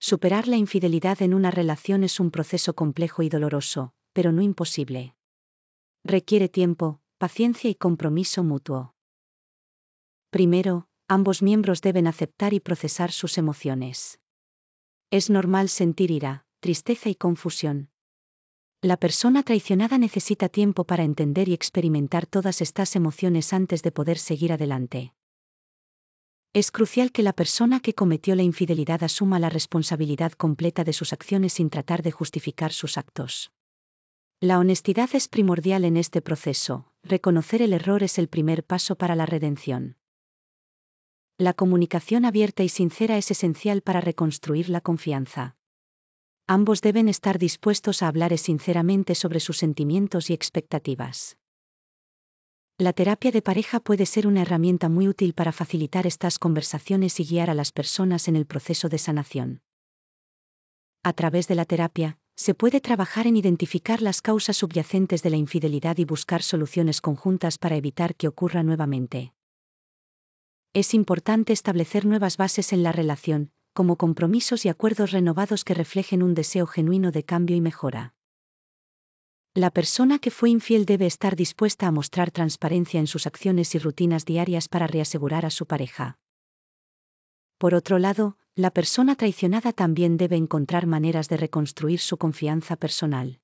Superar la infidelidad en una relación es un proceso complejo y doloroso, pero no imposible. Requiere tiempo, paciencia y compromiso mutuo. Primero, ambos miembros deben aceptar y procesar sus emociones. Es normal sentir ira, tristeza y confusión. La persona traicionada necesita tiempo para entender y experimentar todas estas emociones antes de poder seguir adelante. Es crucial que la persona que cometió la infidelidad asuma la responsabilidad completa de sus acciones sin tratar de justificar sus actos. La honestidad es primordial en este proceso, reconocer el error es el primer paso para la redención. La comunicación abierta y sincera es esencial para reconstruir la confianza. Ambos deben estar dispuestos a hablar sinceramente sobre sus sentimientos y expectativas. La terapia de pareja puede ser una herramienta muy útil para facilitar estas conversaciones y guiar a las personas en el proceso de sanación. A través de la terapia, se puede trabajar en identificar las causas subyacentes de la infidelidad y buscar soluciones conjuntas para evitar que ocurra nuevamente. Es importante establecer nuevas bases en la relación, como compromisos y acuerdos renovados que reflejen un deseo genuino de cambio y mejora. La persona que fue infiel debe estar dispuesta a mostrar transparencia en sus acciones y rutinas diarias para reasegurar a su pareja. Por otro lado, la persona traicionada también debe encontrar maneras de reconstruir su confianza personal.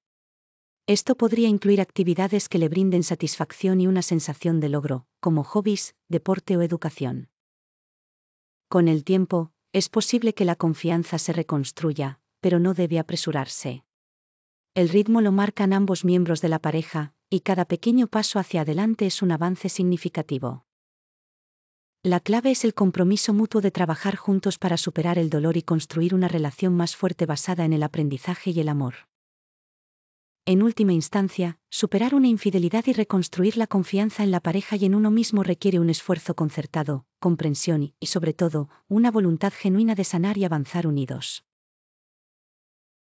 Esto podría incluir actividades que le brinden satisfacción y una sensación de logro, como hobbies, deporte o educación. Con el tiempo, es posible que la confianza se reconstruya, pero no debe apresurarse. El ritmo lo marcan ambos miembros de la pareja, y cada pequeño paso hacia adelante es un avance significativo. La clave es el compromiso mutuo de trabajar juntos para superar el dolor y construir una relación más fuerte basada en el aprendizaje y el amor. En última instancia, superar una infidelidad y reconstruir la confianza en la pareja y en uno mismo requiere un esfuerzo concertado, comprensión y, sobre todo, una voluntad genuina de sanar y avanzar unidos.